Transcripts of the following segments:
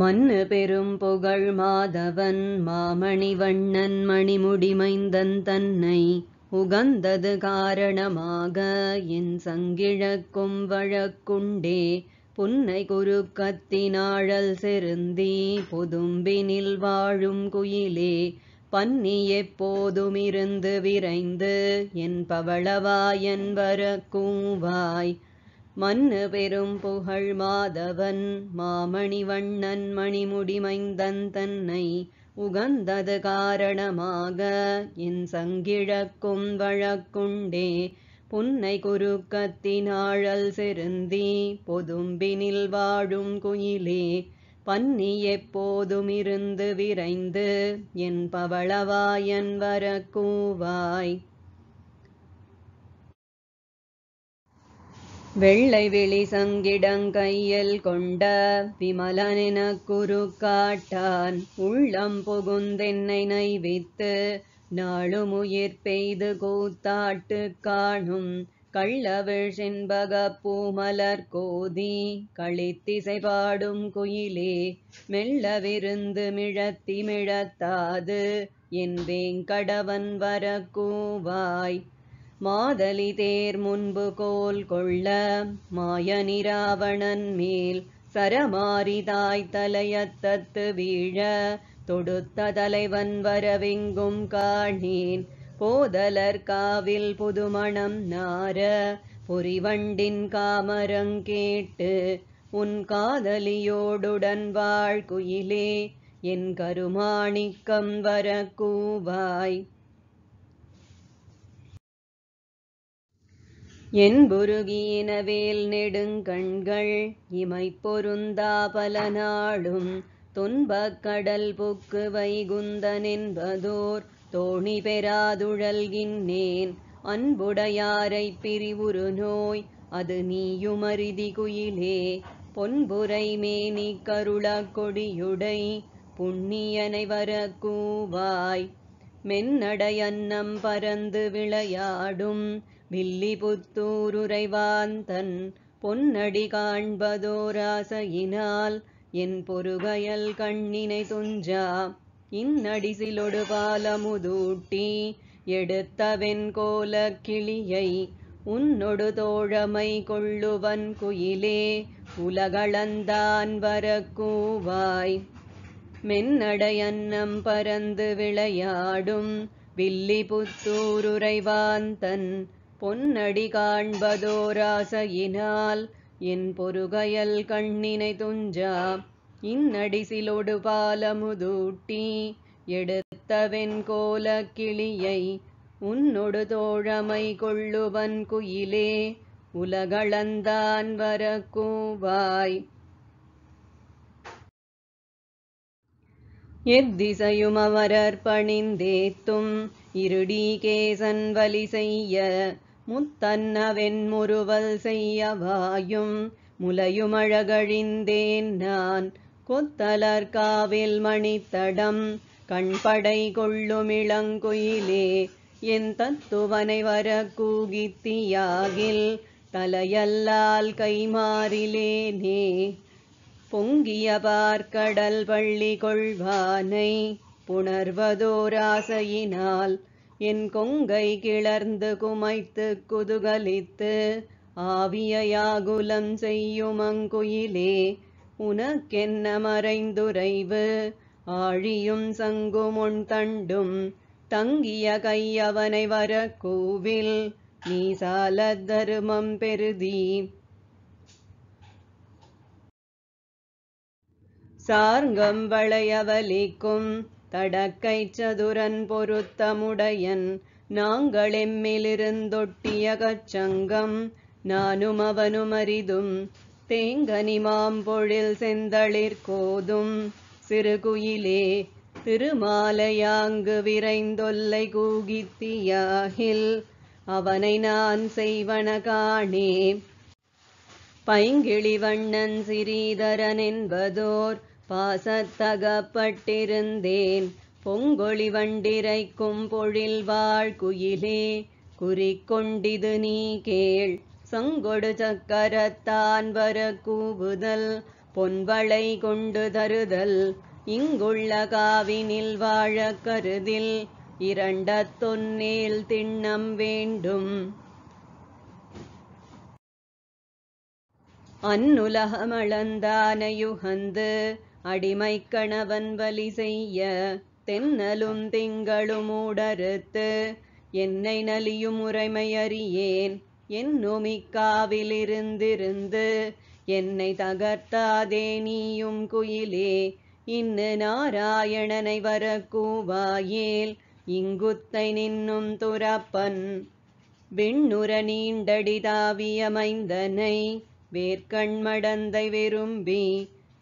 மண்ணு பெரும் புகழ் மாதவன் மாமணி வண்ணன் மணிமுடிமைந்தன் தன்னை உகந்தது காரணமாக என் சங்கிழக்கும் வழக்குண்டே புன்னை குறுக்கத்தினாழல் செருந்தி புதும்பினில் வாழும் குயிலே பன்னி எப்போதுமிருந்து விரைந்து என் பவளவாயன் வர கூவாய் மன்னு பெரும் புகழ் மாதவன் மாமணி வண்ணன் மணிமுடிமைந்தன் தன்னை உகந்தது காரணமாக என் சங்கிழக்கும் வழக்குண்டே புன்னை குறுக்கத்தினாழல் செருந்தி பொதும்பினில் வாழும் குயிலே பன்னி எப்போதும் இருந்து விரைந்து என் பவளவாயன் வரக்கூவாய் வெள்ளை விழி சங்கிடங்கையில் கொண்ட விமலனின காட்டான் உள்ளம் புகுந்தென்னை நைவித்து நாளும் உயிர் பெய்து கூத்தாட்டு காணும் கள்ளவிழ் செண்பக பூமலர் கோதி களித்திசை பாடும் குயிலே மெல்ல விருந்து மிழத்தி மிழத்தாது என் வேங்கடவன் வரக்கூவாய் மாதலி தேர் முன்பு கோல் கொள்ள மாய நிராவணன் மேல் சரமாரிதாய் தலையத்தத்து வீழ தொடுத்த தலைவன் வரவிங்கும் காணேன் போதலர் காவில் புதுமணம் நார பொறிவண்டின் காமரங் கேட்டு உன் காதலியோடுடன் வாழ்குயிலே என் கருமாணிக்கம் வர கூவாய் என்புருகியினவேல் நெடுங்கண்கள் இமை பொருந்தா பல நாளும் துன்பக் கடல் புக்கு வைகுந்தனென்பதோர் தோணி பெறாதுழல்கின்னேன் அன்புடையாரை பிரிவுரு நோய் அது நீயுமரிதி குயிலே பொன்புரை மேனி கருளக் கொடியுடை புண்ணியனை வர கூவாய் மென்னடை அன்னம் பறந்து விளையாடும் வில்லிபுத்தூருரைவாந்தன் பொன்னடி காண்பதோராசையினால் என் பொறுகயல் கண்ணினை துஞ்சா இந்நடிசிலொடு பாலமுதூட்டி எடுத்தவென் கோல கிளியை உன்னொடு தோழமை கொள்ளுவன் குயிலே உலகளந்தான் வரக்கூவாய் மென்னடையன்னம் பறந்து விளையாடும் வில்லி புத்தூருரைவான் தன் பொன்னடி காண்பதோராசையினால் என் பொறுகையல் கண்ணினை துஞ்சா இன்னடிசிலொடு பாலமுதூட்டி எடுத்தவென் கோல கிளியை உன்னொடு தோழமை கொள்ளுவன் குயிலே உலகளந்தான் வரக்கூவாய் எத்திசையும் அவரர் பணிந்தேத்தும் இருடி கேசன் வலி செய்ய முத்தன்னவென்முறுவல் செய்யவாயும் முலையுமழகழிந்தேன் நான் கொத்தலர்காவில் மணித்தடம் கண்படை கொள்ளுமிளங்குயிலே என் தத்துவனை வர கூகித்தியாகில் தலையல்லால் கைமாறிலேனே பொங்கிய பார்க்கடல் பள்ளி கொள்வானை புணர்வதோராசையினால் என் கொங்கை கிளர்ந்து குமைத்து குதுகலித்து ஆவியயாகுலம் செய்யும் அங்குயிலே உனக்கென்ன மறைந்துரைவு ஆழியும் சங்குமுன் தண்டும் தங்கிய கையவனை வர கோவில் நீ சால தருமம் பெருதி சார்கம் வளையவலிக்கும் தடக்கை சதுரன் பொருத்தமுடையன் நாங்கள் எம்மிலிருந்தொட்டிய கச்சங்கம் நானும் அவனும் அரிதும் தேங்கனி மாம்பொழில் செந்தளிர் கோதும் சிறுகுயிலே திருமாலையாங்கு விரைந்தொல்லை கூகித்தியாகில் அவனை நான் செய்வன காணே பைங்கிழி வண்ணன் சிறீதரன் என்பதோர் பாசத்தகப்பட்டிருந்தேன் பொங்கொழி வண்டிரைக்கும் பொழில் வாழ்குயிலே குறிக்கொண்டிது நீ கேள் சங்கொடு சக்கரத்தான் வர கூவுதல் பொன்வளை கொண்டு தருதல் இங்குள்ள காவினில் வாழ கருதில் இரண்ட தொன்னேல் திண்ணம் வேண்டும் அன்னுலகமளந்தானையுகந்து அடிமை கணவன் வலி செய்ய தென்னலும் திங்களும் ஊடறுத்து என்னை நலியும் உரைமை அறியேன் இருந்திருந்து என்னை தகர்த்தாதே நீயும் குயிலே இன்னு நாராயணனை வர கூவாயேல் இங்குத்தை நின்னும் துறப்பன் விண்ணுர நீண்டடிதாவியமைந்தனை தாவியமைந்தனை மடந்தை விரும்பி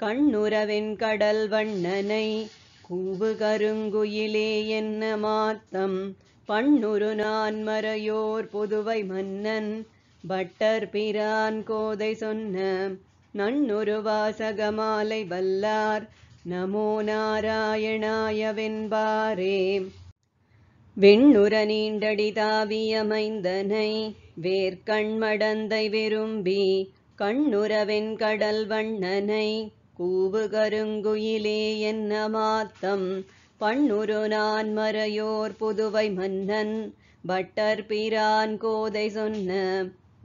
கண்ணுறவின் கடல் வண்ணனை கூவு கருங்குயிலே என்ன மாத்தம் பண்ணுரு நான் மறையோர் புதுவை மன்னன் பட்டர் பிரான் கோதை சொன்ன நன்னுரு வாசகமாலை வல்லார் நமோ நாராயணாயவென்பாரே வெண்ணுர நீண்டடி தாவியமைந்தனை வேர்கண்மடந்தை விரும்பி கண்ணுறவின் கடல் வண்ணனை கூவு கருங்குயிலே என்ன மாத்தம் பண்ணுரு நான் மறையோர் புதுவை மன்னன் பட்டர் பிரான் கோதை சொன்ன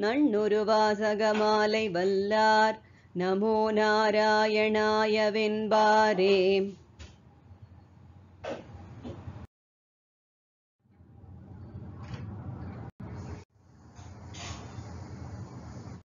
நண்ணுரு வாசகமாலை வல்லார் நமோ நாராயணாயவென்பாரே